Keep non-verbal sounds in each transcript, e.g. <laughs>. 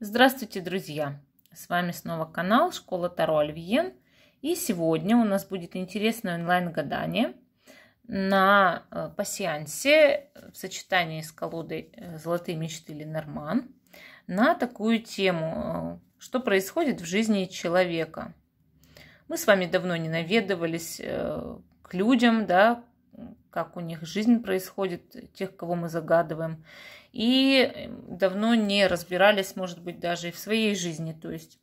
Здравствуйте, друзья! С вами снова канал Школа Таро Альвиен. И сегодня у нас будет интересное онлайн-гадание на э, пассиансе в сочетании с колодой э, «Золотые мечты» или Норман на такую тему, э, что происходит в жизни человека. Мы с вами давно не наведывались к людям, да, как у них жизнь происходит, тех, кого мы загадываем и давно не разбирались, может быть, даже и в своей жизни. То есть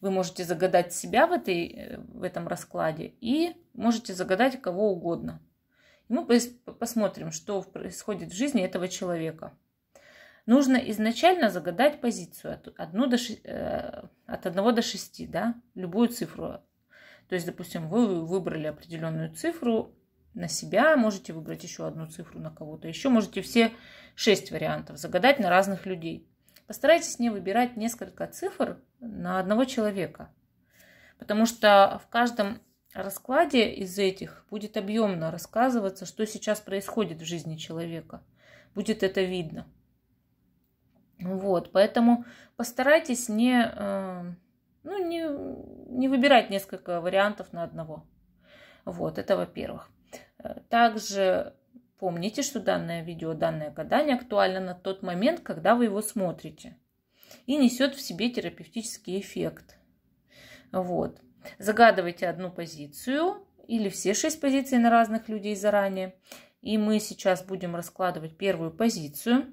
вы можете загадать себя в, этой, в этом раскладе и можете загадать кого угодно. мы посмотрим, что происходит в жизни этого человека. Нужно изначально загадать позицию от 1 до 6, э, от 1 до 6 да, любую цифру. То есть, допустим, вы выбрали определенную цифру на себя, можете выбрать еще одну цифру на кого-то, еще можете все шесть вариантов загадать на разных людей. Постарайтесь не выбирать несколько цифр на одного человека, потому что в каждом раскладе из этих будет объемно рассказываться, что сейчас происходит в жизни человека. Будет это видно. Вот, поэтому постарайтесь не, э, ну, не, не выбирать несколько вариантов на одного. Вот, это во-первых. Э, также помните, что данное видео, данное гадание актуально на тот момент, когда вы его смотрите и несет в себе терапевтический эффект. Вот. Загадывайте одну позицию или все шесть позиций на разных людей заранее. И мы сейчас будем раскладывать первую позицию.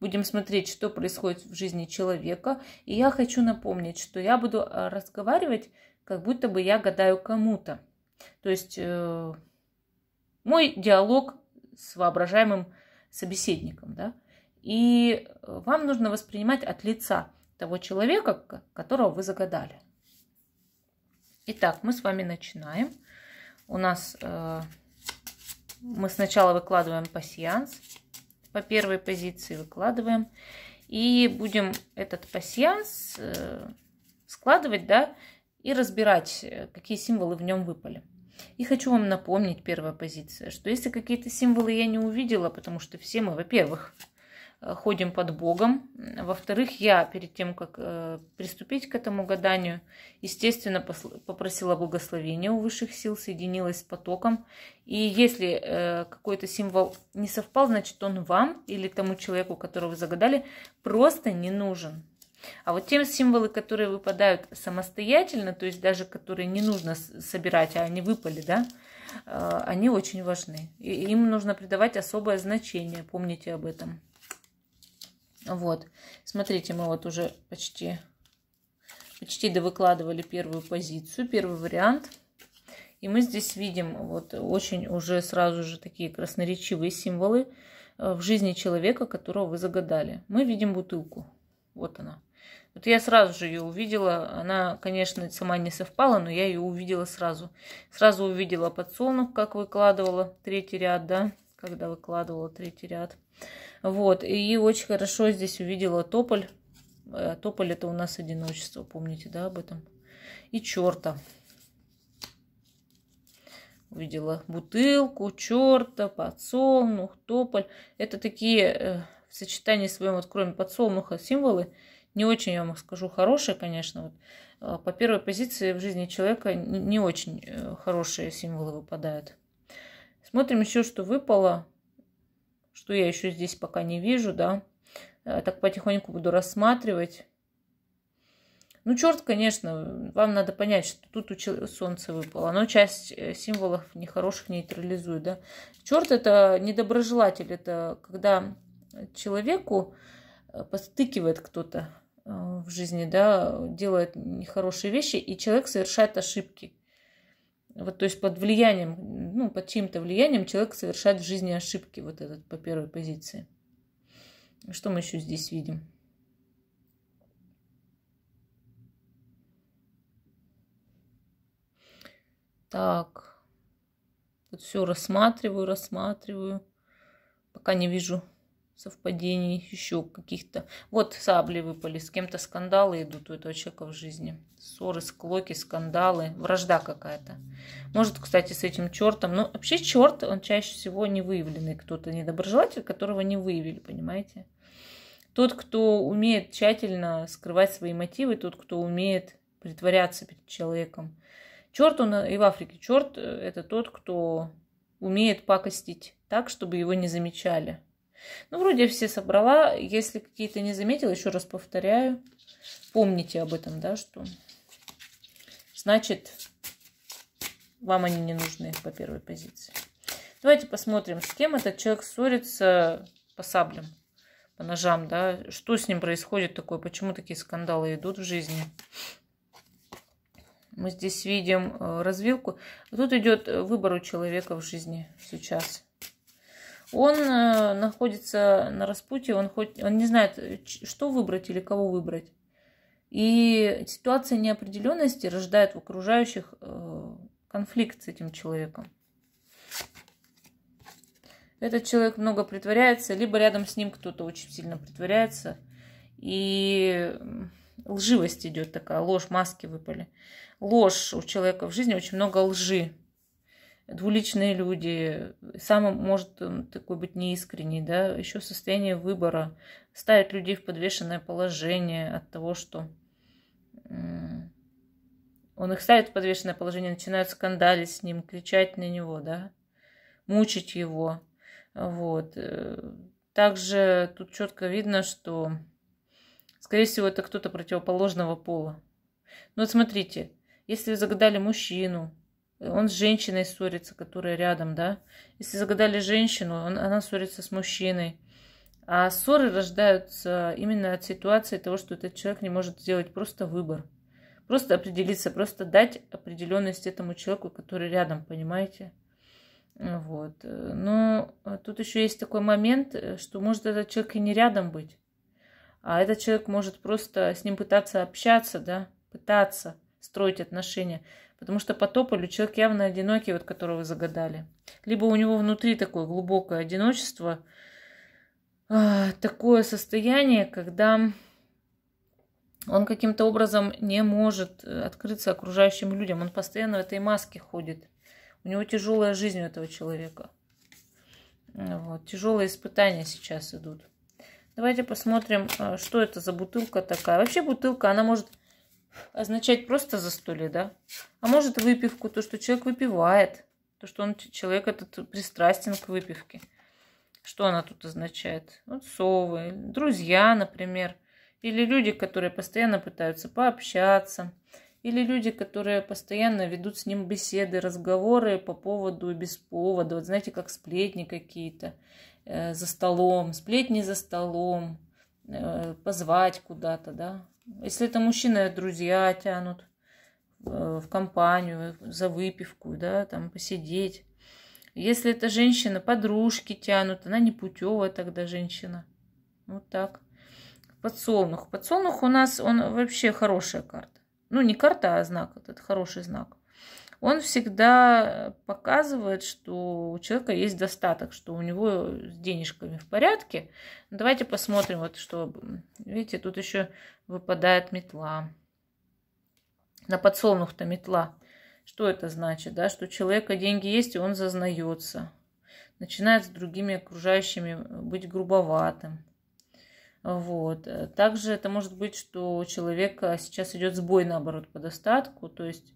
Будем смотреть, что происходит в жизни человека. И я хочу напомнить, что я буду э, разговаривать, как будто бы я гадаю кому-то. То есть э, мой диалог с воображаемым собеседником, да, и э, вам нужно воспринимать от лица того человека, которого вы загадали. Итак, мы с вами начинаем. У нас э, мы сначала выкладываем пассианс по первой позиции выкладываем и будем этот пассианс э, складывать, да, и разбирать, какие символы в нем выпали. И хочу вам напомнить, первая позиция, что если какие-то символы я не увидела, потому что все мы, во-первых, э, ходим под Богом. Во-вторых, я перед тем, как э, приступить к этому гаданию, естественно, попросила благословения у высших сил, соединилась с потоком. И если э, какой-то символ не совпал, значит, он вам или тому человеку, которого вы загадали, просто не нужен. А вот те символы, которые выпадают самостоятельно, то есть даже которые не нужно собирать, а они выпали, да, э, они очень важны. И им нужно придавать особое значение, помните об этом. Вот, смотрите, мы вот уже почти, почти довыкладывали первую позицию, первый вариант. И мы здесь видим вот очень уже сразу же такие красноречивые символы э, в жизни человека, которого вы загадали. Мы видим бутылку. Вот она. Вот я сразу же ее увидела. Она, конечно, сама не совпала, но я ее увидела сразу. Сразу увидела подсолнух, как выкладывала третий ряд, да, когда выкладывала третий ряд. Вот, и очень хорошо здесь увидела тополь. Э, тополь это у нас одиночество, помните, да, об этом? И черта. Увидела бутылку, черта, подсолнух, тополь. Это такие э, в сочетании своем, вот кроме подсолнуха, символы, не очень, я вам скажу, хорошие, конечно. Вот, а, по первой позиции в жизни человека не очень э, хорошие символы выпадают. Смотрим еще, что выпало, что я еще здесь пока не вижу, да. Э, так потихоньку буду рассматривать. Ну, черт, конечно, вам надо понять, что тут у солнце выпало. Но часть э, символов нехороших нейтрализует, да. Черт – это недоброжелатель, это когда человеку постыкивает кто-то Э, в жизни, да, делает нехорошие вещи, и человек совершает ошибки. Вот, то есть под влиянием, ну, под чьим-то влиянием человек совершает в жизни ошибки, вот этот по первой позиции. Что мы еще здесь видим? Так, вот все рассматриваю, рассматриваю, пока не вижу совпадений, еще каких-то. Вот сабли выпали, с кем-то скандалы идут у этого человека в жизни. Ссоры, склоки, скандалы, вражда какая-то. Может, кстати, с этим чертом, но ну, вообще черт, он чаще всего не выявленный кто-то, недоброжелатель, которого не выявили, понимаете? Тот, кто умеет тщательно скрывать свои мотивы, тот, кто умеет притворяться перед человеком. Черт он э, и в Африке. Черт э, это тот, кто умеет пакостить так, чтобы его не замечали ну, вроде все собрала. Если какие-то не заметила, еще раз повторяю. Помните об этом, да, что... Значит, вам они не нужны по первой позиции. Давайте посмотрим, с кем этот человек ссорится по саблям, по ножам, да. Что с ним происходит такое, почему такие скандалы идут в жизни. Мы здесь видим э, развилку. Тут идет э, выбор у человека в жизни сейчас. Он э, находится на распутье, он, хоть, он не знает, что выбрать или кого выбрать. И ситуация неопределенности рождает в окружающих э, конфликт с этим человеком. Этот человек много притворяется, либо рядом с ним кто-то очень сильно притворяется. И лживость идет такая, ложь, маски выпали. Ложь у человека в жизни, очень много лжи двуличные люди, сам может эм, такой быть неискренний, да, еще в состоянии выбора, ставит людей в подвешенное положение от того, что он их ставит в подвешенное положение, начинают скандалить с ним, кричать на него, да, мучить его, вот. Э, также тут четко видно, что, скорее всего, это кто-то противоположного пола. Ну вот смотрите, если вы загадали мужчину, он с женщиной ссорится, которая рядом, да. Если загадали женщину, он, она ссорится с мужчиной. А ссоры рождаются именно от ситуации того, что этот человек не может сделать просто выбор. Просто определиться, просто дать определенность этому человеку, который рядом, понимаете? Вот. Но тут еще есть такой момент, что может этот человек и не рядом быть. А этот человек может просто с ним пытаться общаться, да, пытаться строить отношения. Потому что по тополю человек явно одинокий, вот которого вы загадали. Либо у него внутри такое глубокое одиночество, а, такое состояние, когда он каким-то образом не может э, открыться окружающим людям. Он постоянно в этой маске ходит. У него тяжелая жизнь у этого человека. Вот, тяжелые испытания сейчас идут. Давайте посмотрим, э, что это за бутылка такая. Вообще бутылка, она может означать просто застолье, да? А может выпивку, то, что человек выпивает, то, что он человек этот пристрастен к выпивке. Что она тут означает? Вот совы, друзья, например, или люди, которые постоянно пытаются пообщаться, или люди, которые постоянно ведут с ним беседы, разговоры по поводу и без повода. Вот знаете, как сплетни какие-то э, за столом, сплетни за столом, э, позвать куда-то, да, если это мужчина, друзья тянут э, в компанию, за выпивку, да, там посидеть. Если это женщина, подружки тянут, она не путевая тогда женщина. Вот так. Подсолнух. Подсолнух у нас, он вообще хорошая карта. Ну, не карта, а знак. Этот хороший знак он всегда показывает, что у человека есть достаток, что у него с денежками в порядке. давайте посмотрим, вот что, видите, тут еще выпадает метла. На подсолнух-то метла. Что это значит, да, что у человека деньги есть, и он зазнается. Начинает с другими окружающими быть грубоватым. Вот. Также это может быть, что у человека сейчас идет сбой, наоборот, по достатку, то есть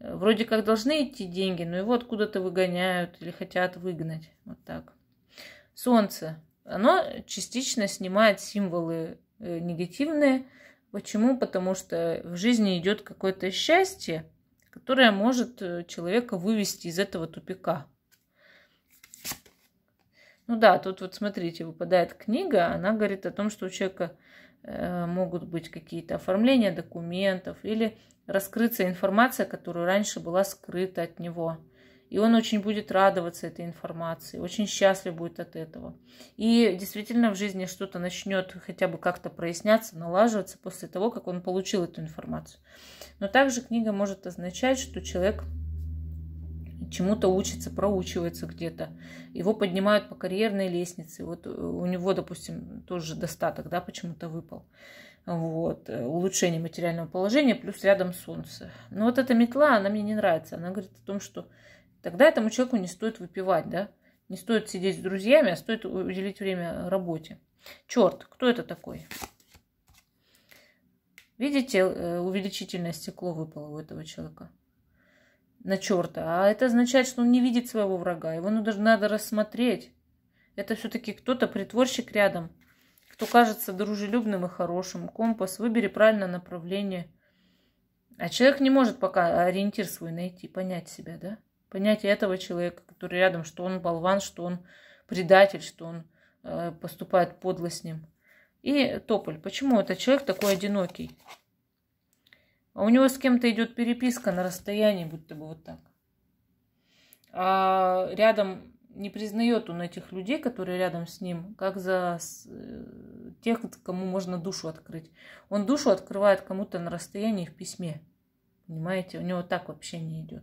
Э, вроде как должны идти деньги, но его откуда-то выгоняют или хотят выгнать. Вот так. Солнце. Оно частично снимает символы э, негативные. Почему? Потому что в жизни идет какое-то счастье, которое может э, человека вывести из этого тупика. Ну да, тут вот смотрите, выпадает книга, она говорит о том, что у человека могут быть какие-то оформления документов или раскрыться информация, которая раньше была скрыта от него. И он очень будет радоваться этой информации, очень счастлив будет от этого. И действительно в жизни что-то начнет хотя бы как-то проясняться, налаживаться после того, как он получил эту информацию. Но также книга может означать, что человек чему-то учится, проучивается где-то. Его поднимают по карьерной лестнице. Вот у него, допустим, тоже достаток, да, почему-то выпал вот, э, улучшение материального положения, плюс рядом солнце. Но вот эта метла, она мне не нравится. Она говорит о том, что тогда этому человеку не стоит выпивать, да, не стоит сидеть с друзьями, а стоит уделить время работе. Черт, кто это такой? Видите, э, увеличительное стекло выпало у этого человека на черта. А это означает, что он не видит своего врага. Его ну, даже надо рассмотреть. Это все-таки кто-то притворщик рядом – что кажется дружелюбным и хорошим. Компас, выбери правильное направление. А человек не может пока а, ориентир свой найти, понять себя, да? Понять этого человека, который рядом, что он болван, что он предатель, что он э, поступает подло с ним. И Тополь, почему этот человек такой одинокий? А у него с кем-то идет переписка на расстоянии, будто бы вот так. А рядом не признает он этих людей, которые рядом с ним, как за э, тех, кому можно душу открыть. Он душу открывает кому-то на расстоянии в письме. Понимаете, у него так вообще не идет.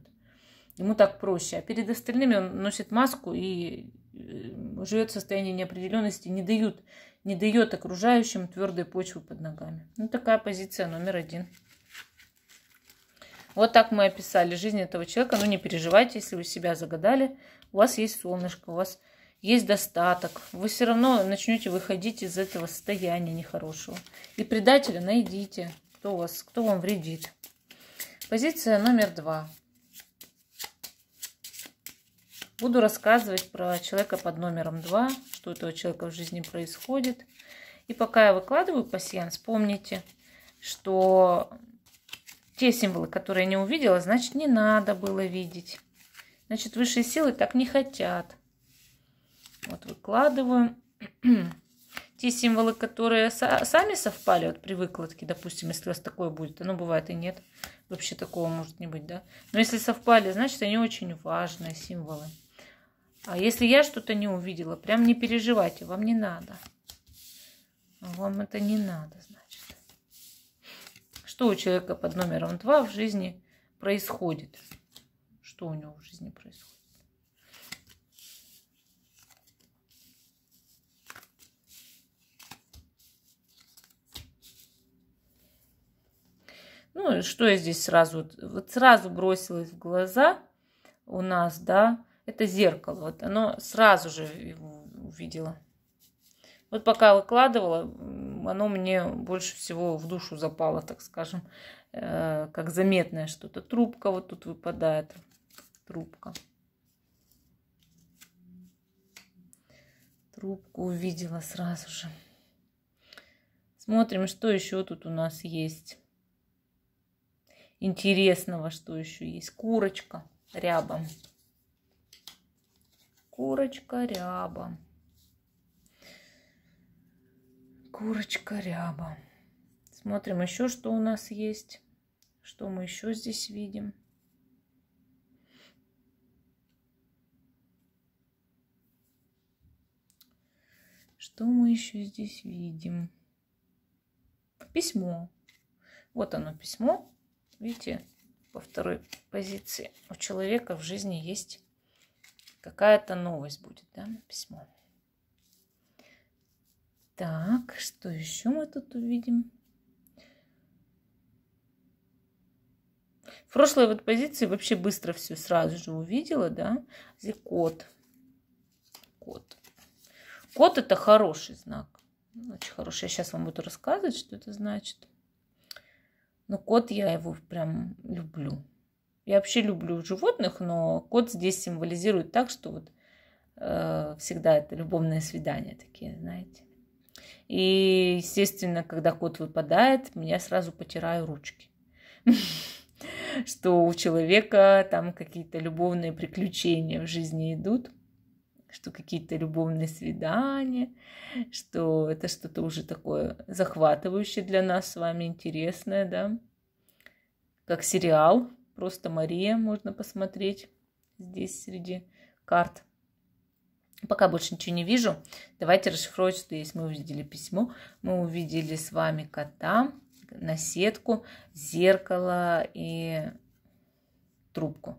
Ему так проще. А перед остальными он носит маску и э, живет в состоянии неопределенности, не дают, не дает окружающим твердой почвы под ногами. Ну, такая позиция номер один. Вот так мы описали жизнь этого человека. Ну, не переживайте, если вы себя загадали у вас есть солнышко, у вас есть достаток, вы все равно начнете выходить из этого состояния нехорошего. И предателя найдите, кто у вас, кто вам вредит. Позиция номер два. Буду рассказывать про человека под номером два, что у этого человека в жизни происходит. И пока я выкладываю пассианс, помните, что те символы, которые я не увидела, значит не надо было видеть. Значит, высшие силы так не хотят. Вот выкладываю <clears throat> Те символы, которые сами совпали вот при выкладке, допустим, если у вас такое будет, оно бывает и нет. Вообще такого может не быть, да? Но если совпали, значит, они очень важные символы. А если я что-то не увидела, прям не переживайте, вам не надо. Вам это не надо, значит. Что у человека под номером 2 в жизни происходит? что у него в жизни происходит. Ну, что я здесь сразу, вот сразу бросилось в глаза у нас, да, это зеркало. Вот оно сразу же его увидела. Вот пока выкладывала, оно мне больше всего в душу запало, так скажем, э, как заметное что-то. Трубка вот тут выпадает трубка. Трубку увидела сразу же. Смотрим, что еще тут у нас есть. Интересного, что еще есть. Курочка ряба. Курочка ряба. Курочка ряба. Смотрим еще, что у нас есть. Что мы еще здесь видим. Что мы еще здесь видим? Письмо. Вот оно письмо. Видите, по второй позиции. У человека в жизни есть какая-то новость будет, да, письмо. Так, что еще мы тут увидим? В прошлой вот позиции вообще быстро все сразу же увидела, да, где кот. Кот. Кот – это хороший знак. Ну, очень хороший. Я сейчас вам буду рассказывать, что это значит. Но кот я его прям люблю. Я вообще люблю животных, но кот здесь символизирует так, что вот э, всегда это любовные свидания такие, знаете. И, естественно, когда кот выпадает, меня сразу потираю ручки. <laughs> Что у человека там какие-то любовные приключения в жизни идут что какие-то любовные свидания, что это что-то уже такое захватывающее для нас с вами, интересное, да. Как сериал, просто Мария можно посмотреть здесь среди карт. Пока больше ничего не вижу. Давайте расшифровать, что есть. Мы увидели письмо, мы увидели с вами кота, на сетку, зеркало и трубку.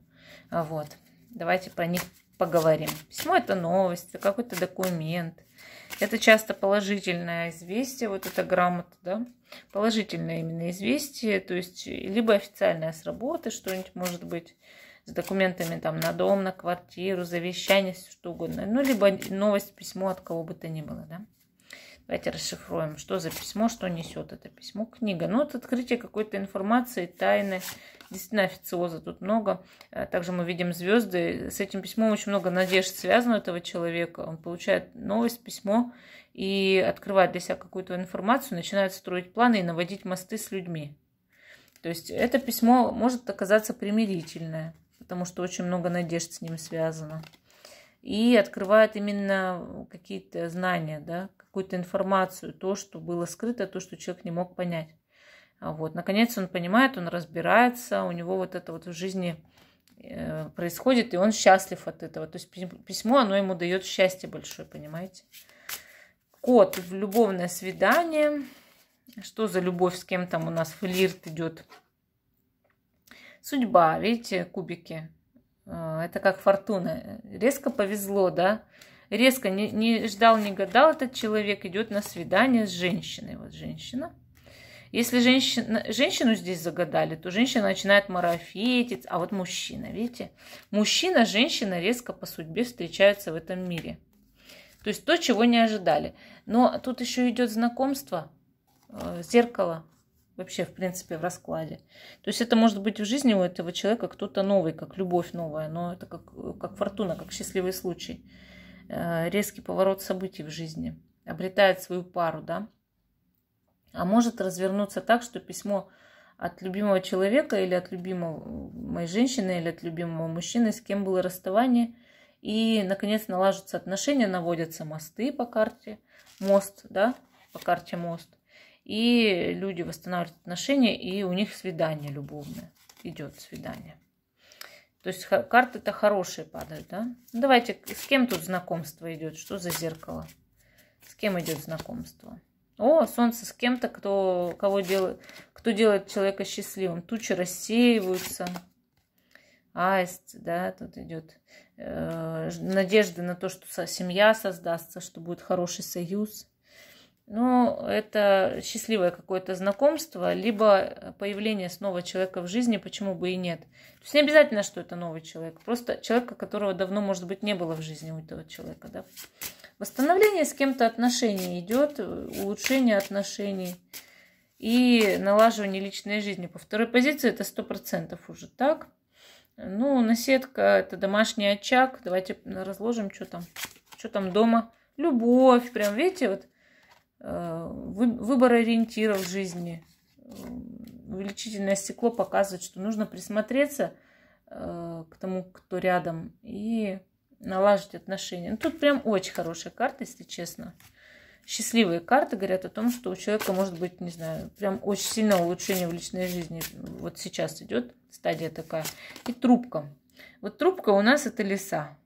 Вот. Давайте про них поговорим. Письмо это новость, это какой-то документ. Это часто положительное известие, вот эта грамота, да, положительное именно известие, то есть либо официальное с работы, что-нибудь может быть, с документами там на дом, на квартиру, завещание, все что угодно. Ну, либо новость, письмо от кого бы то ни было, да. Давайте расшифруем, что за письмо, что несет это письмо. Книга. Ну, это открытие какой-то информации, тайны, Действительно, официоза тут много. Э, также мы видим звезды. С этим письмом очень много надежд связано у этого человека. Он получает новость, письмо и открывает для себя какую-то информацию, начинает строить планы и наводить мосты с людьми. То есть это письмо может оказаться примирительное, потому что очень много надежд с ним связано. И открывает именно какие-то знания, да, какую-то информацию, то, что было скрыто, то, что человек не мог понять. Вот, наконец он понимает, он разбирается, у него вот это вот в жизни э, происходит, и он счастлив от этого. То есть письмо, оно ему дает счастье большое, понимаете? Кот в любовное свидание. Что за любовь, с кем там у нас флирт идет? Судьба, видите, кубики. Э, это как фортуна. Резко повезло, да? Резко не, не ждал, не гадал этот человек, идет на свидание с женщиной. Вот женщина. Если женщина, женщину здесь загадали, то женщина начинает марафетить, а вот мужчина, видите? Мужчина, женщина резко по судьбе встречаются в этом мире. То есть то, чего не ожидали. Но тут еще идет знакомство, э, зеркало вообще, в принципе, в раскладе. То есть это может быть в жизни у этого человека кто-то новый, как любовь новая, но это как, как фортуна, как счастливый случай. Э, резкий поворот событий в жизни. Обретает свою пару, да. А может развернуться так, что письмо от любимого человека или от любимой моей женщины или от любимого мужчины, с кем было расставание. И, наконец, налаживаются отношения, наводятся мосты по карте, мост, да, по карте мост. И люди восстанавливают отношения, и у них свидание любовное. Идет свидание. То есть карты-то хорошие падают, да? Давайте, с кем тут знакомство идет? Что за зеркало? С кем идет знакомство? О, солнце с кем-то, кто, кого делает, кто делает человека счастливым. Тучи рассеиваются. Аист, да, тут идет э, надежда на то, что семья создастся, что будет хороший союз. Но ну, это счастливое какое-то знакомство, либо появление снова человека в жизни, почему бы и нет. То есть не обязательно, что это новый человек, просто человека, которого давно, может быть, не было в жизни у этого человека, да. Восстановление с кем-то отношений идет, улучшение отношений и налаживание личной жизни. По второй позиции это процентов уже так. Ну, наседка – это домашний очаг. Давайте разложим, что там, что там дома. Любовь, прям, видите, вот э, выбор ориентиров в жизни. Э, увеличительное стекло показывает, что нужно присмотреться э, к тому, кто рядом, и налажить отношения. Ну, тут прям очень хорошая карта, если честно. Счастливые карты говорят о том, что у человека может быть, не знаю, прям очень сильное улучшение в личной жизни. Вот сейчас идет стадия такая. И трубка. Вот трубка у нас это леса.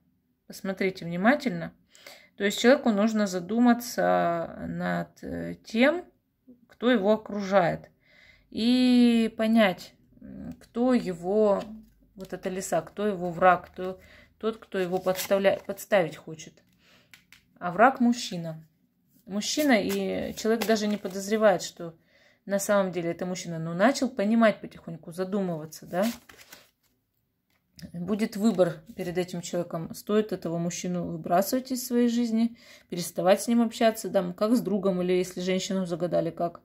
Посмотрите внимательно. То есть человеку нужно задуматься над э, тем, кто его окружает. И понять, кто его, вот это леса, кто его враг, кто тот, кто его подставля... подставить хочет. А враг мужчина. Мужчина, и человек даже не подозревает, что на самом деле это мужчина, но начал понимать потихоньку, задумываться, да. Будет выбор перед этим человеком. Стоит этого мужчину выбрасывать из своей жизни, переставать с ним общаться, да, как с другом, или если женщину загадали, как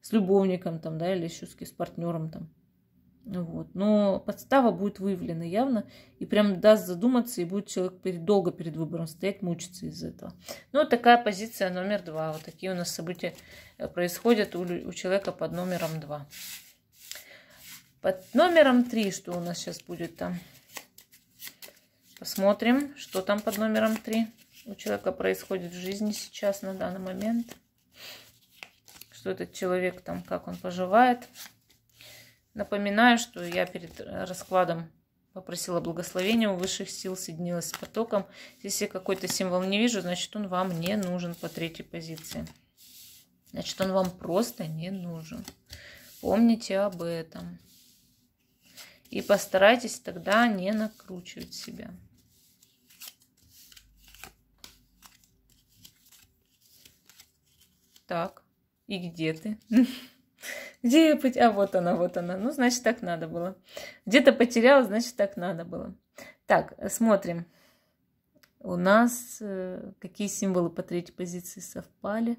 с любовником, там, да, или еще с, с партнером, там. Вот. Но подстава будет выявлена явно и прям даст задуматься, и будет человек перед, долго перед выбором стоять, мучиться из-за этого. Ну, такая позиция номер два. Вот такие у нас события э, происходят у, у человека под номером два. Под номером три, что у нас сейчас будет там? Посмотрим, что там под номером три у человека происходит в жизни сейчас, на данный момент. Что этот человек там, как он поживает. Напоминаю, что я перед э, раскладом попросила благословения у высших сил, соединилась с потоком. Если я какой-то символ не вижу, значит он вам не нужен по третьей позиции. Значит, он вам просто не нужен. Помните об этом. И постарайтесь тогда не накручивать себя. Так, и где ты? <laughs> Где путь? А вот она, вот она. Ну, значит, так надо было. Где-то потеряла, значит, так надо было. Так, смотрим. У нас э, какие символы по третьей позиции совпали?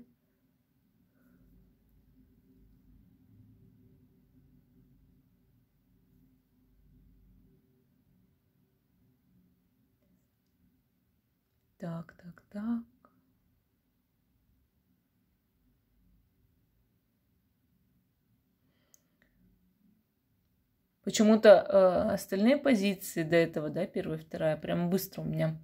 Так, так, так. Почему-то э, остальные позиции до этого, да, первая, вторая, прям быстро у меня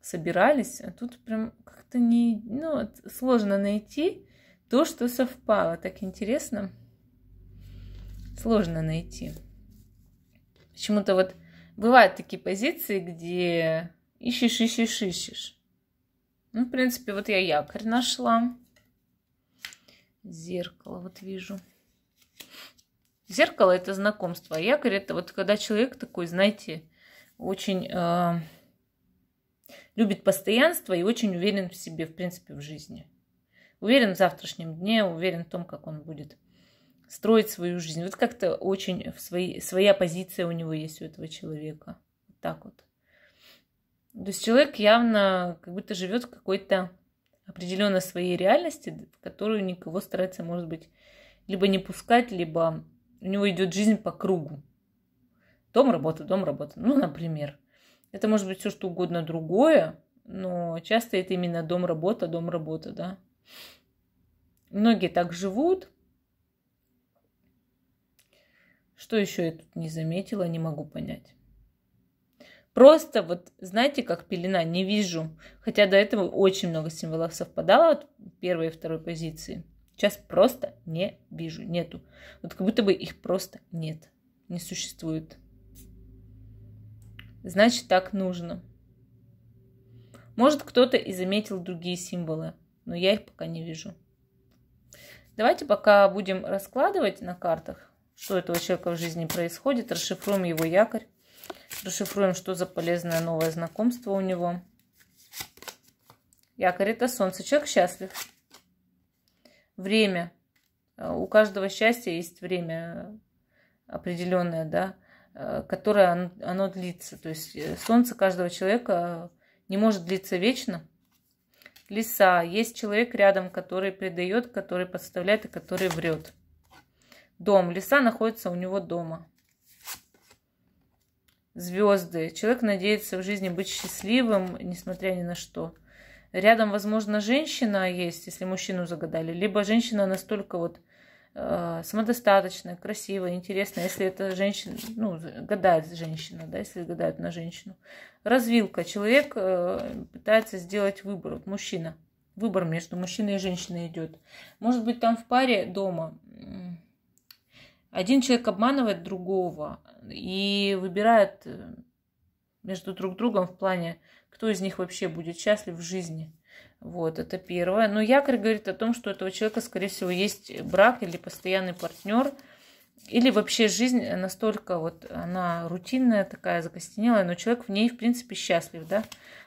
собирались, а тут прям как-то не, ну, сложно найти то, что совпало. Так интересно. Сложно найти. Почему-то вот бывают такие позиции, где ищешь, ищешь, ищешь. Ну, в принципе, вот я якорь нашла. Зеркало вот вижу. Зеркало – это знакомство, а якорь – это вот когда человек такой, знаете, очень э, любит постоянство и очень уверен в себе, в принципе, в жизни. Уверен в завтрашнем дне, уверен в том, как он будет строить свою жизнь. Вот как-то очень в свои, своя позиция у него есть у этого человека. Вот так вот. То есть человек явно как будто живет в какой-то определенно своей реальности, в которую никого старается, может быть, либо не пускать, либо у него идет жизнь по кругу. Дом, работа, дом, работа. Ну, например. Это может быть все что угодно другое, но часто это именно дом, работа, дом, работа, да. Многие так живут. Что еще я тут не заметила, не могу понять. Просто вот, знаете, как пелена, не вижу. Хотя до этого очень много символов совпадало от первой и второй позиции сейчас просто не вижу, нету. Вот как будто бы их просто нет, не существует. Значит, так нужно. Может, кто-то и заметил другие символы, но я их пока не вижу. Давайте пока будем раскладывать на картах, что этого человека в жизни происходит, расшифруем его якорь, расшифруем, что за полезное новое знакомство у него. Якорь – это солнце. Человек счастлив время. Э, у каждого счастья есть время определенное, да, э, которое оно, оно длится. То есть э, солнце каждого человека не может длиться вечно. Лиса. Есть человек рядом, который предает, который подставляет и который врет. Дом. Лиса находится у него дома. Звезды. Человек надеется в жизни быть счастливым, несмотря ни на что рядом, возможно, женщина есть, если мужчину загадали, либо женщина настолько вот э, самодостаточная, красивая, интересная, если это женщина, ну, гадает женщина, да, если гадают на женщину. Развилка. Человек э, пытается сделать выбор, вот мужчина. Выбор между мужчиной и женщиной идет. Может быть, там в паре дома один человек обманывает другого и выбирает э, между друг другом в плане кто из них вообще будет счастлив в жизни. Вот, это первое. Но якорь говорит о том, что у этого человека, скорее всего, есть брак или постоянный партнер, или вообще жизнь настолько вот она рутинная такая, закостенелая, но человек в ней, в принципе, счастлив, да.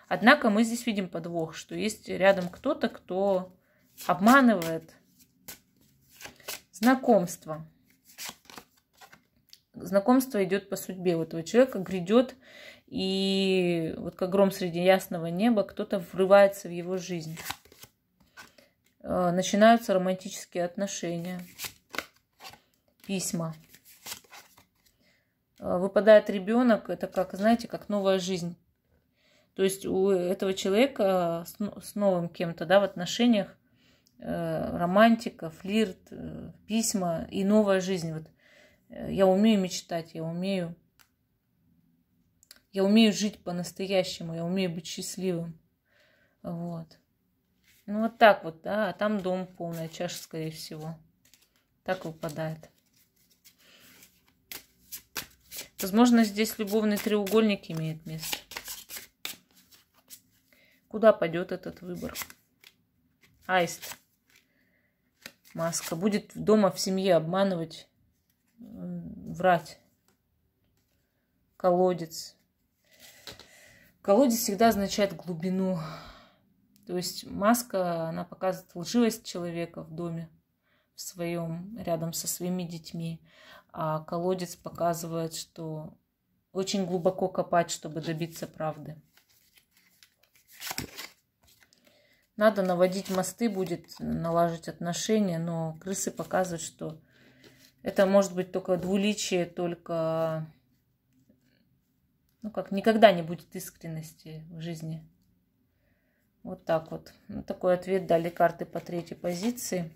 Однако мы здесь видим подвох, что есть рядом кто-то, кто обманывает знакомство. Знакомство идет по судьбе вот этого человека, грядет и вот как гром среди ясного неба кто-то врывается в его жизнь. Э, начинаются романтические отношения, письма. Э, выпадает ребенок, это как, знаете, как новая жизнь. То есть у этого человека с ну, новым кем-то да, в отношениях э, романтика, флирт, письма и новая жизнь. Вот я умею мечтать, я умею я умею жить по-настоящему, я умею быть счастливым. Вот. Ну вот так вот, да, а там дом полная чаша, скорее всего. Так выпадает. Возможно, здесь любовный треугольник имеет место. Куда пойдет этот выбор? Аист. Маска. Будет дома в семье обманывать, врать. Колодец. Колодец всегда означает глубину. То есть маска, она показывает лживость человека в доме, в своем, рядом со своими детьми. А колодец показывает, что очень глубоко копать, чтобы добиться правды. Надо наводить мосты, будет налаживать отношения, но крысы показывают, что это может быть только двуличие, только ну как, никогда не будет искренности в жизни. Вот так вот. вот. Ну, такой ответ дали карты по третьей позиции.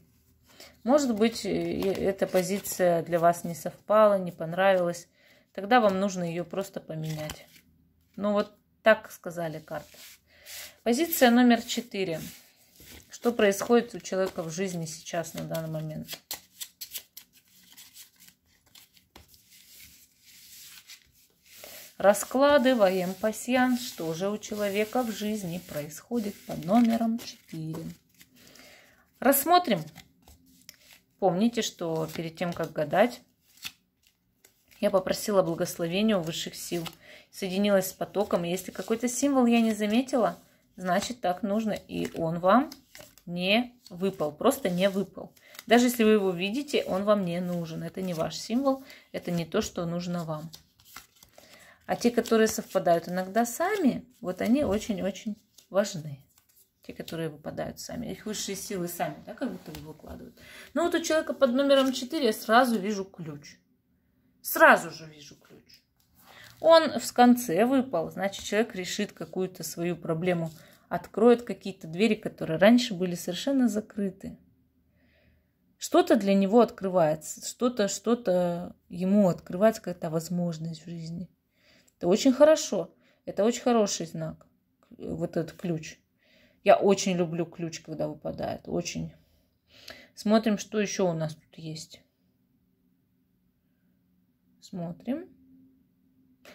Может быть, эта позиция для вас не совпала, не понравилась. Тогда вам нужно ее просто поменять. Ну вот так сказали карты. Позиция номер четыре. Что происходит у человека в жизни сейчас на данный момент? Раскладываем пасьян, что же у человека в жизни происходит под номером 4. Рассмотрим. Помните, что перед тем, как гадать, я попросила благословения у высших сил, соединилась с потоком. И если какой-то символ я не заметила, значит так нужно, и он вам не выпал, просто не выпал. Даже если вы его видите, он вам не нужен. Это не ваш символ, это не то, что нужно вам. А те, которые совпадают иногда сами, вот они очень-очень важны. Те, которые выпадают сами. Их высшие силы сами, да, как будто выкладывают. Но ну, вот у человека под номером 4 я сразу вижу ключ. Сразу же вижу ключ. Он в конце выпал, значит, человек решит какую-то свою проблему, откроет какие-то двери, которые раньше были совершенно закрыты. Что-то для него открывается, что-то, что-то ему открывается, какая-то возможность в жизни – это очень хорошо. Это очень хороший знак, э, вот этот ключ. Я очень люблю ключ, когда выпадает. Очень. Смотрим, что еще у нас тут есть. Смотрим.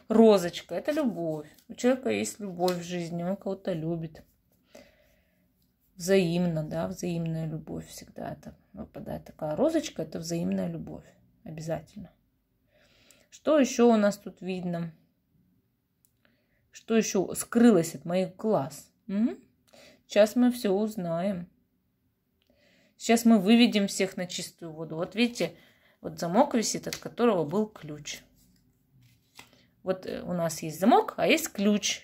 Розочка – это любовь. У человека есть любовь в жизни, он кого-то любит. Взаимно, да, взаимная любовь всегда это выпадает. Такая розочка – это взаимная любовь, обязательно. Что еще у нас тут видно? что еще скрылось от моих глаз. Угу. Сейчас мы все узнаем. Сейчас мы выведем всех на чистую воду. Вот видите, вот замок висит, от которого был ключ. Вот э, у нас есть замок, а есть ключ.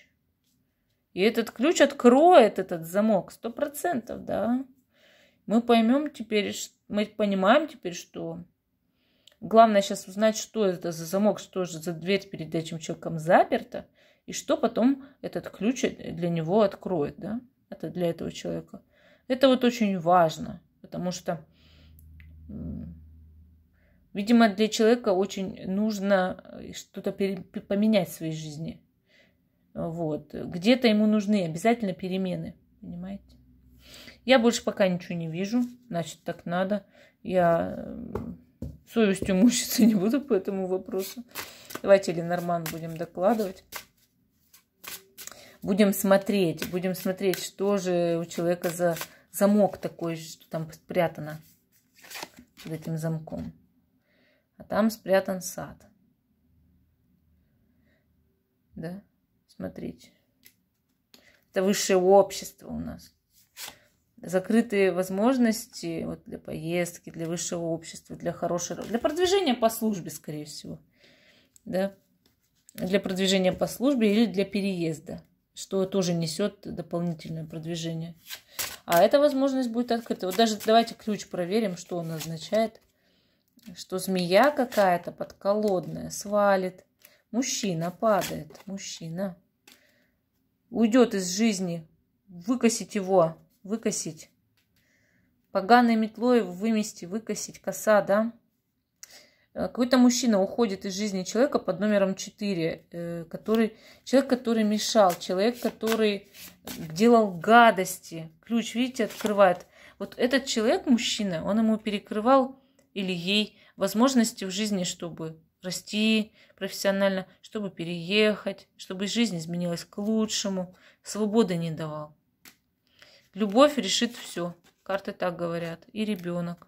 И этот ключ откроет этот замок. Сто процентов, да. Мы поймем теперь, мы понимаем теперь, что главное сейчас узнать, что это за замок, что же за дверь перед этим человеком заперта и что потом этот ключ для него откроет, да, это для этого человека. Это вот очень важно, потому что, видимо, для человека очень нужно э, что-то поменять в своей жизни. Вот. Где-то ему нужны обязательно перемены, понимаете? Я больше пока ничего не вижу, значит, так надо. Я э, совестью <laughs> мучиться не буду по этому вопросу. Давайте Ленорман будем докладывать будем смотреть, будем смотреть, что же у человека за замок такой, что там спрятано под этим замком. А там спрятан сад. Да, смотрите. Это высшее общество у нас. Закрытые возможности вот, для поездки, для высшего общества, для хорошего... Для продвижения по службе, скорее всего. Да? Для продвижения по службе или для переезда что тоже несет дополнительное продвижение. А эта возможность будет открыта. Вот даже давайте ключ проверим, что он означает. Что змея какая-то подколодная свалит. Мужчина падает. Мужчина. Уйдет из жизни. Выкосить его. Выкосить. Поганой метлой вымести, выкосить коса, да? Э, какой-то мужчина уходит из жизни человека под номером 4, э, который, человек, который мешал, человек, который делал гадости. Ключ, видите, открывает. Вот этот человек, мужчина, он ему перекрывал или ей возможности в жизни, чтобы расти профессионально, чтобы переехать, чтобы жизнь изменилась к лучшему. Свободы не давал. Любовь решит все. Карты так говорят. И ребенок.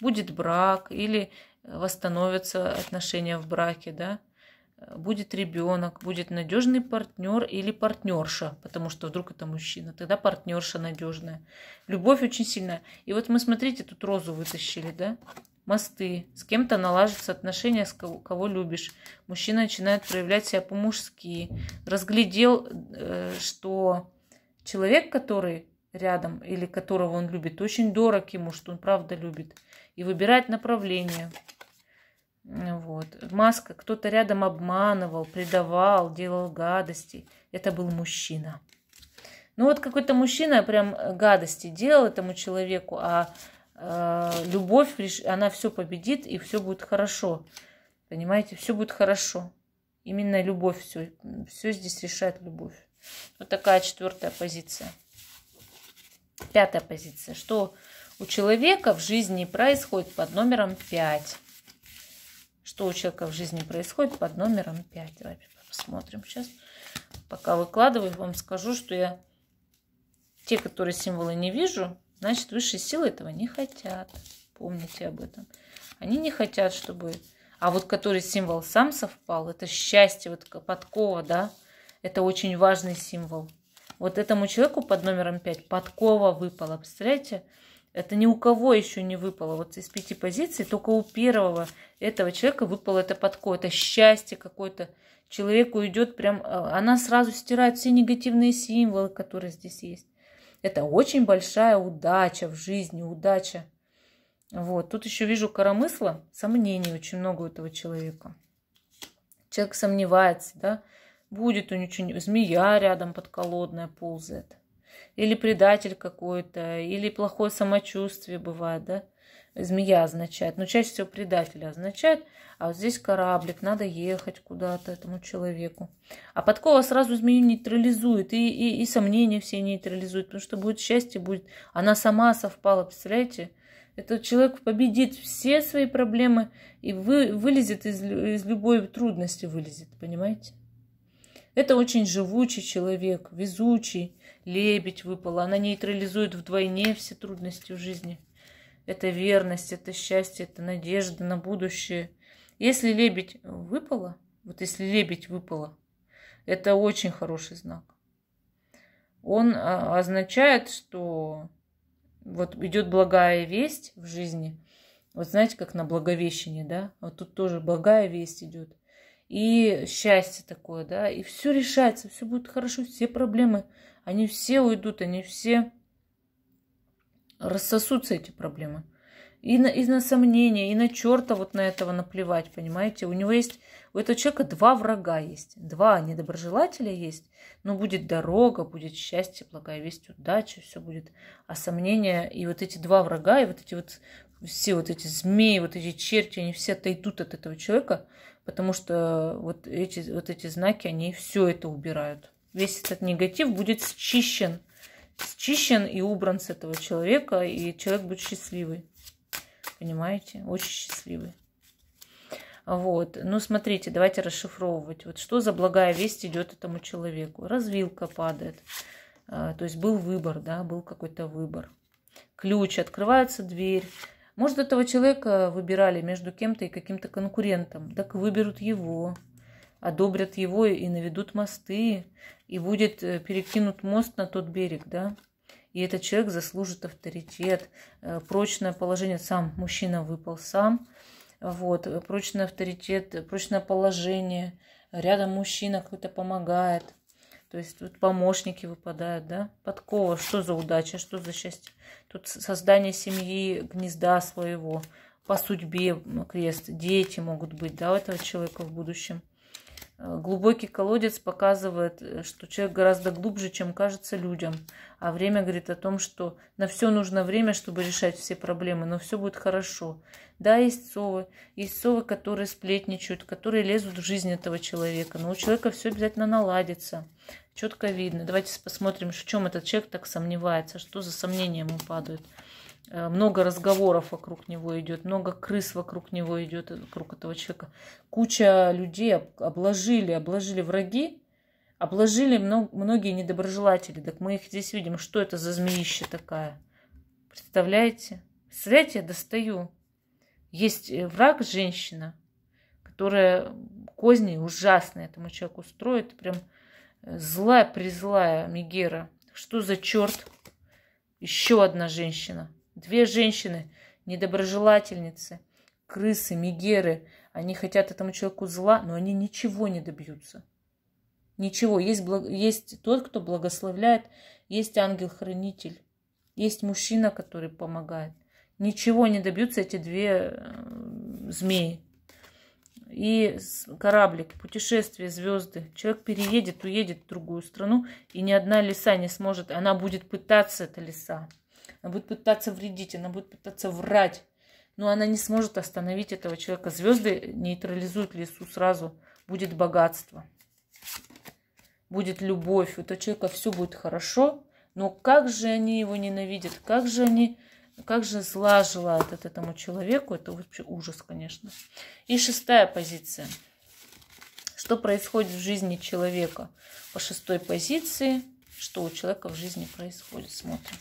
Будет брак или восстановятся отношения в браке, да, будет ребенок, будет надежный партнер или партнерша, потому что вдруг это мужчина, тогда партнерша надежная. Любовь очень сильная. И вот мы, смотрите, тут розу вытащили, да? Мосты. С кем-то налаживаются отношения, с кого, кого любишь. Мужчина начинает проявлять себя по-мужски. Разглядел, э, что человек, который рядом или которого он любит, очень дорог ему, что он правда любит. И выбирает направление. Вот. Маска, кто-то рядом обманывал, предавал, делал гадости. Это был мужчина. Ну вот какой-то мужчина прям э, гадости делал этому человеку, а э, любовь, она все победит и все будет хорошо. Понимаете, все будет хорошо. Именно любовь все. Все здесь решает любовь. Вот такая четвертая позиция. Пятая позиция. Что у человека в жизни происходит под номером пять? что у человека в жизни происходит под номером 5. Давайте посмотрим сейчас. Пока выкладываю, вам скажу, что я те, которые символы не вижу, значит, высшие силы этого не хотят. Помните об этом. Они не хотят, чтобы... А вот который символ сам совпал, это счастье, вот подкова, да? Это очень важный символ. Вот этому человеку под номером 5 подкова выпала. Представляете? Это ни у кого еще не выпало. Вот из пяти позиций только у первого этого человека выпало это подко. Это счастье какое-то. Человеку идет прям... А, она сразу стирает все негативные символы, которые здесь есть. Это очень большая удача в жизни, удача. Вот. Тут еще вижу коромысла. Сомнений очень много у этого человека. Человек сомневается, да. Будет у него что-нибудь... Змея рядом подколодная ползает или предатель какой-то, или плохое самочувствие бывает, да. Змея означает, но ну, чаще всего предатель означает, а вот здесь кораблик, надо ехать куда-то этому человеку. А подкова сразу змею нейтрализует, и, и, и сомнения все нейтрализует, потому что будет счастье, будет... Она сама совпала, представляете? Этот человек победит все свои проблемы и вы, вылезет из, из любой трудности, вылезет, понимаете? Это очень живучий человек, везучий, лебедь выпала. Она нейтрализует вдвойне все трудности в жизни. Это верность, это счастье, это надежда на будущее. Если лебедь выпала, вот если лебедь выпала, это очень хороший знак. Он а, означает, что вот идет благая весть в жизни. Вот знаете, как на Благовещении, да? Вот тут тоже благая весть идет. И счастье такое, да? И все решается, все будет хорошо, все проблемы они все уйдут, они все рассосутся, эти проблемы. И на, и на сомнения, и на черта вот на этого наплевать, понимаете? У него есть, у этого человека два врага есть, два недоброжелателя есть, но будет дорога, будет счастье, благая весть, удача, все будет. А сомнения, и вот эти два врага, и вот эти вот все вот эти змеи, вот эти черти, они все отойдут от этого человека, потому что вот эти, вот эти знаки, они все это убирают весь этот негатив будет счищен. Счищен и убран с этого человека, и человек будет счастливый. Понимаете? Очень счастливый. Вот. Ну, смотрите, давайте расшифровывать. Вот что за благая весть идет этому человеку? Развилка падает. А, то есть был выбор, да, был какой-то выбор. Ключ, открывается дверь. Может, этого человека выбирали между кем-то и каким-то конкурентом. Так выберут его, одобрят его и наведут мосты и будет э, перекинут мост на тот берег, да, и этот человек заслужит авторитет, э, прочное положение, сам мужчина выпал сам, вот, э, прочный авторитет, прочное положение, рядом мужчина какой то помогает, то есть тут помощники выпадают, да, подкова, что за удача, что за счастье, тут создание семьи, гнезда своего, по судьбе крест, дети могут быть, да, у этого человека в будущем – Глубокий колодец показывает, э, что человек гораздо глубже, чем кажется людям. А время говорит о том, что на все нужно время, чтобы решать все проблемы, но все будет хорошо. Да, есть совы. Есть совы, которые сплетничают, которые лезут в жизнь этого человека. Но у человека все обязательно наладится. Четко видно. Давайте посмотрим, в чем этот человек так сомневается, что за сомнения ему падают. Э, много разговоров вокруг него идет, много крыс вокруг него идет, э, вокруг этого человека. Куча людей обложили, обложили враги, обложили многие недоброжелатели. Так мы их здесь видим. Что это за змеище такая? Представляете? Представляете, я достаю. Есть э, враг, женщина, которая козни ужасные этому человеку устроит, Прям злая-призлая Мегера. Что за черт? Еще одна женщина. Две женщины, недоброжелательницы, крысы, мигеры. Они хотят этому человеку зла, но они ничего не добьются. Ничего. Есть, благ... есть тот, кто благословляет, есть ангел-хранитель, есть мужчина, который помогает. Ничего не добьются эти две э, змеи. И кораблик, путешествие, звезды. Человек переедет, уедет в другую страну, и ни одна лиса не сможет. Она будет пытаться, эта лиса она будет пытаться вредить, она будет пытаться врать. Но она не сможет остановить этого человека. Звезды нейтрализуют лесу сразу. Будет богатство. Будет любовь. У этого человека все будет хорошо. Но как же они его ненавидят? Как же они как же зла желают от этому человеку, это вообще ужас, конечно. И шестая позиция. Что происходит в жизни человека? По шестой позиции, что у человека в жизни происходит, смотрим.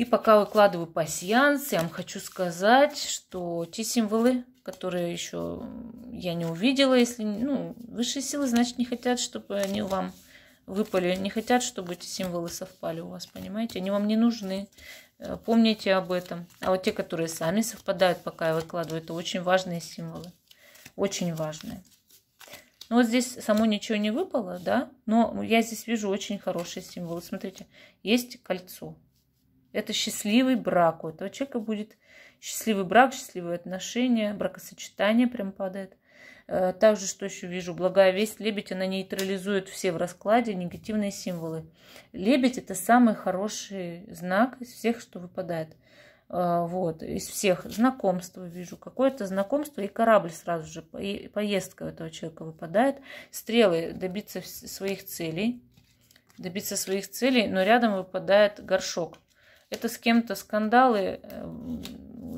И пока выкладываю пассианс, я вам хочу сказать, что те символы, которые еще я не увидела, если ну, высшие силы, значит, не хотят, чтобы они вам выпали, не хотят, чтобы эти символы совпали у вас, понимаете? Они вам не нужны. Э, помните об этом. А вот те, которые сами совпадают, пока я выкладываю, это очень важные символы. Очень важные. Ну вот здесь само ничего не выпало, да? Но я здесь вижу очень хорошие символы. Смотрите, есть кольцо. Это счастливый брак. У этого человека будет счастливый брак, счастливые отношения, бракосочетание прям падает. Э, также, что еще вижу, благая весть, лебедь, она нейтрализует все в раскладе негативные символы. Лебедь – это самый хороший знак из всех, что выпадает. Э, вот, из всех знакомств вижу, какое-то знакомство и корабль сразу же, и поездка у этого человека выпадает. Стрелы – добиться своих целей, добиться своих целей, но рядом выпадает горшок – это с кем-то скандалы, э,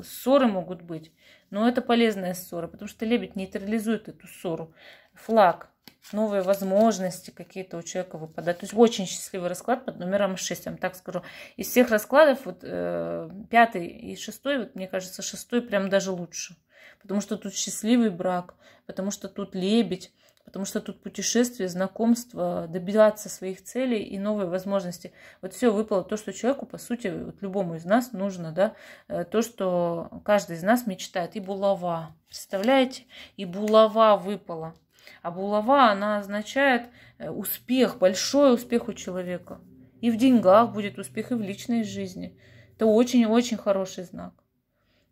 ссоры могут быть. Но это полезная ссора, потому что лебедь нейтрализует эту ссору. Флаг, новые возможности какие-то у человека выпадают. То есть очень счастливый расклад под номером 6, я вам так скажу. Из всех раскладов вот, э, пятый и шестой, вот, мне кажется, шестой прям даже лучше. Потому что тут счастливый брак, потому что тут лебедь, Потому что тут путешествие, знакомство, добиваться своих целей и новые возможности. Вот все выпало то, что человеку, по сути, вот любому из нас нужно, да, э, то, что каждый из нас мечтает. И булава, представляете? И булава выпала. А булава, она означает э, успех, большой успех у человека. И в деньгах будет успех, и в личной жизни. Это очень-очень хороший знак.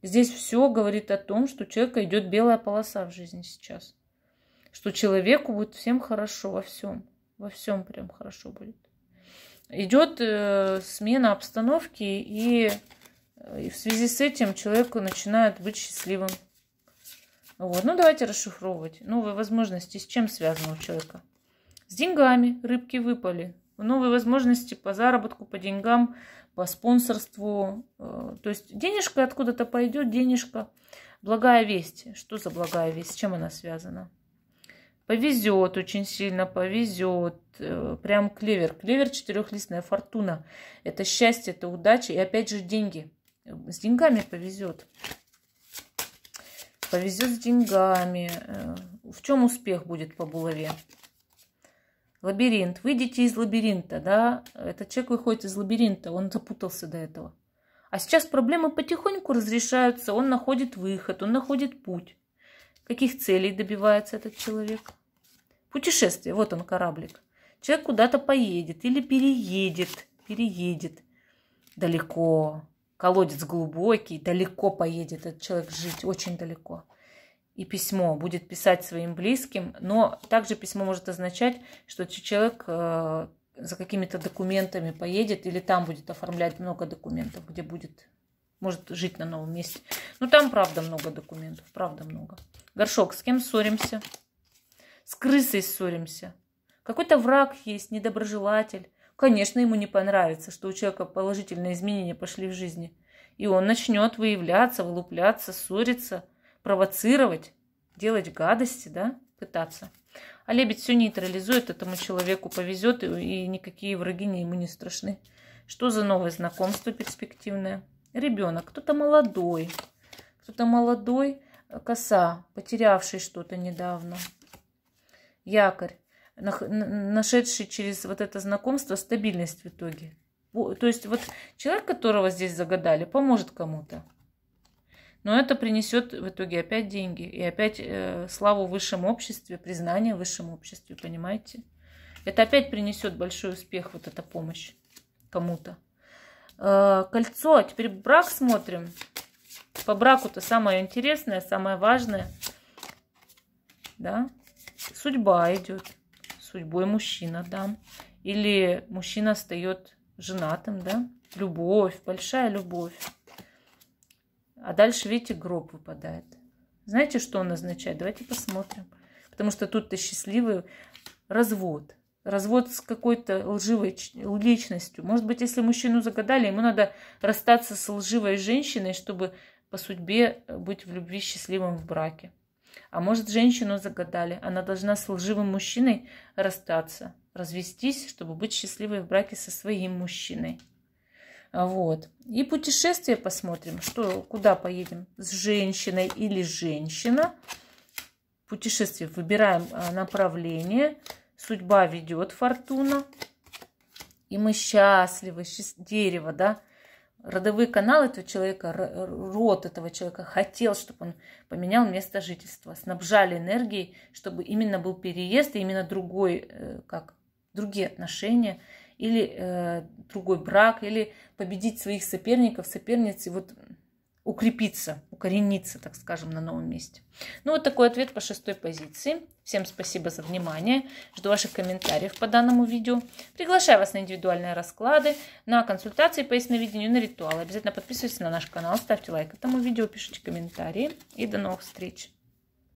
Здесь все говорит о том, что у человека идет белая полоса в жизни сейчас что человеку будет всем хорошо во всем. Во всем прям хорошо будет. Идет э, смена обстановки, и, э, и в связи с этим человеку начинает быть счастливым. Вот. Ну, давайте расшифровывать. Новые ну, возможности с чем связаны у человека? С деньгами. Рыбки выпали. Новые ну, возможности по заработку, по деньгам, по спонсорству. Э, то есть денежка откуда-то пойдет, денежка. Благая весть. Что за благая весть? С чем она связана? Повезет, очень сильно повезет. Э, прям клевер. Клевер четырехлистная фортуна. Это счастье, это удача и опять же деньги. С деньгами повезет. Повезет с деньгами. Э, в чем успех будет по булаве? Лабиринт. Выйдите из лабиринта, да? Этот человек выходит из лабиринта, он запутался до этого. А сейчас проблемы потихоньку разрешаются, он находит выход, он находит путь. Каких целей добивается этот человек? Путешествие, вот он кораблик. Человек куда-то поедет или переедет, переедет далеко. Колодец глубокий, далеко поедет этот человек жить, очень далеко. И письмо будет писать своим близким, но также письмо может означать, что человек э, за какими-то документами поедет или там будет оформлять много документов, где будет может жить на новом месте. Ну, там, правда, много документов, правда, много. Горшок, с кем ссоримся? С крысой ссоримся. Какой-то враг есть, недоброжелатель. Конечно, ему не понравится, что у человека положительные изменения пошли в жизни. И он начнет выявляться, вылупляться, ссориться, провоцировать, делать гадости, да, пытаться. А лебедь все нейтрализует, этому человеку повезет, и, и никакие враги не ему не страшны. Что за новое знакомство перспективное? Ребенок, кто-то молодой, кто-то молодой, э, коса, потерявший что-то недавно якорь, нашедший через вот это знакомство стабильность в итоге. То есть вот человек, которого здесь загадали, поможет кому-то. Но это принесет в итоге опять деньги и опять э, славу в высшем обществе, признание в высшем обществе, понимаете? Это опять принесет большой успех, вот эта помощь кому-то. Э, кольцо, теперь брак смотрим. По браку-то самое интересное, самое важное. Да? судьба идет. Судьбой мужчина, да. Или мужчина встает женатым, да. Любовь, большая любовь. А дальше, видите, гроб выпадает. Знаете, что он означает? Давайте посмотрим. Потому что тут-то счастливый развод. Развод с какой-то лживой личностью. Может быть, если мужчину загадали, ему надо расстаться с лживой женщиной, чтобы по судьбе быть в любви счастливым в браке. А может, женщину загадали. Она должна с лживым мужчиной расстаться, развестись, чтобы быть счастливой в браке со своим мужчиной. Вот. И путешествие посмотрим, что, куда поедем. С женщиной или женщина. Путешествие. Выбираем а, направление. Судьба ведет, фортуна. И мы счастливы. Счаст... Дерево, да? родовые каналы этого человека, род этого человека хотел, чтобы он поменял место жительства, снабжали энергией, чтобы именно был переезд и именно другой, э, как другие отношения или э, другой брак, или победить своих соперников, соперниц. И вот укрепиться, укорениться, так скажем, на новом месте. Ну вот такой ответ по шестой позиции. Всем спасибо за внимание. Жду ваших комментариев по данному видео. Приглашаю вас на индивидуальные расклады, на консультации по ясновидению, на ритуалы. Обязательно подписывайтесь на наш канал, ставьте лайк этому видео, пишите комментарии. И до новых встреч!